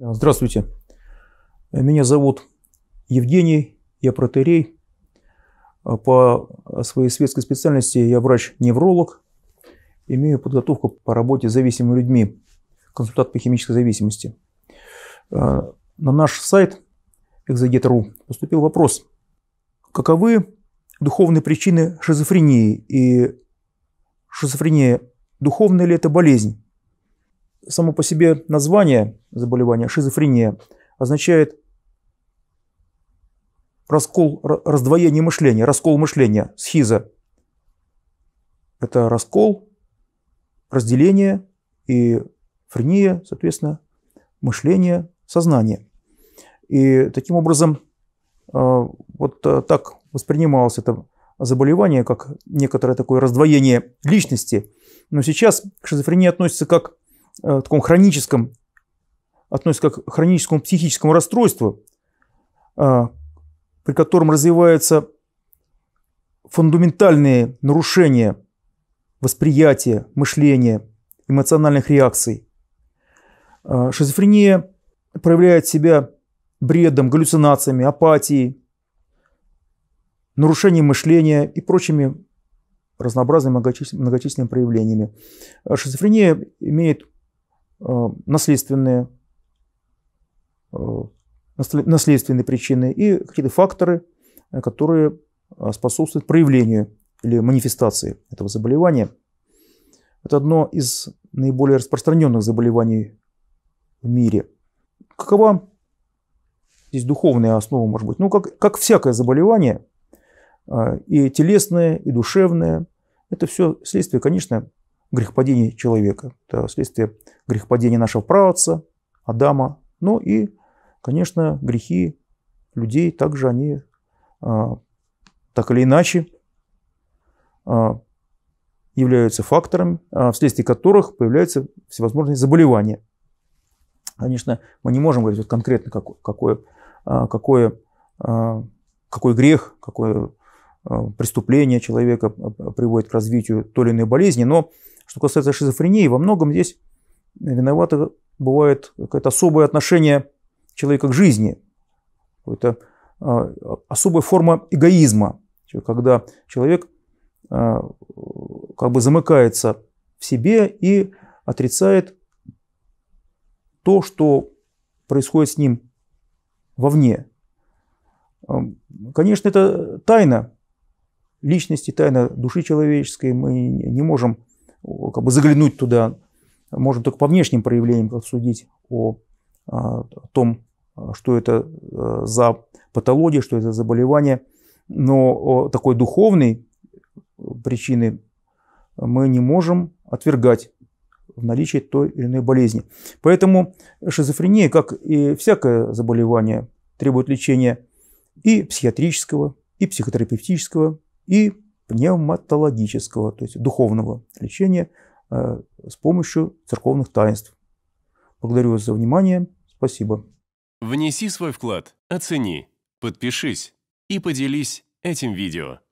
Здравствуйте. Меня зовут Евгений, я протерей. По своей светской специальности я врач-невролог, имею подготовку по работе с зависимыми людьми, консультант по химической зависимости. Э, на наш сайт exeget.ru поступил вопрос, каковы духовные причины шизофрении и шизофрения, духовная ли это болезнь? само по себе название заболевания шизофрения означает раскол, раздвоение мышления, раскол мышления, схиза. Это раскол, разделение и френия, соответственно, мышление, сознание. И таким образом э, вот э, так воспринималось это заболевание, как некоторое такое раздвоение личности. Но сейчас к шизофрении относится как э, таком хроническом, относится к хроническому психическому расстройству, э, при котором развиваются фундаментальные нарушения восприятия, мышления, эмоциональных реакций. Э, шизофрения проявляет себя бредом, галлюцинациями, апатией, нарушением мышления и прочими разнообразными многочисленными проявлениями. Э, шизофрения имеет Э, наследственные, э, наследственные причины и какие-то факторы, э, которые способствуют проявлению или манифестации этого заболевания. Это одно из наиболее распространенных заболеваний в мире. Какова здесь духовная основа, может быть? Ну, как, как всякое заболевание, и телесное, и душевное, это все следствие, конечно, грехопадение человека. Это следствие грехопадения нашего праотца, Адама. Ну и, конечно, грехи людей также они а, так или иначе а, являются фактором, а, вследствие которых появляются всевозможные заболевания. Конечно, мы не можем говорить вот конкретно, какой какой какой какой грех, какое преступление человека приводит к развитию той или иной болезни, но что касается шизофрении, во многом здесь виновато бывает какое-то особое отношение человека к жизни, какая-то а, особая форма эгоизма, когда человек а, как бы замыкается в себе и отрицает то, что происходит с ним вовне. А, конечно, это тайна личности, тайна души человеческой. Мы не можем как бы заглянуть туда. Можем только по внешним проявлениям судить о, о а, том, что это э, за патология, что это за заболевание. Но такой духовной э, причины мы не можем отвергать в наличии той или иной болезни. Поэтому шизофрения, как и всякое заболевание, требует лечения и психиатрического, и психотерапевтического, и пневматологического, то есть духовного лечения э, с помощью церковных таинств. Благодарю вас за внимание. Спасибо. Внеси свой вклад, оцени, подпишись и поделись этим видео.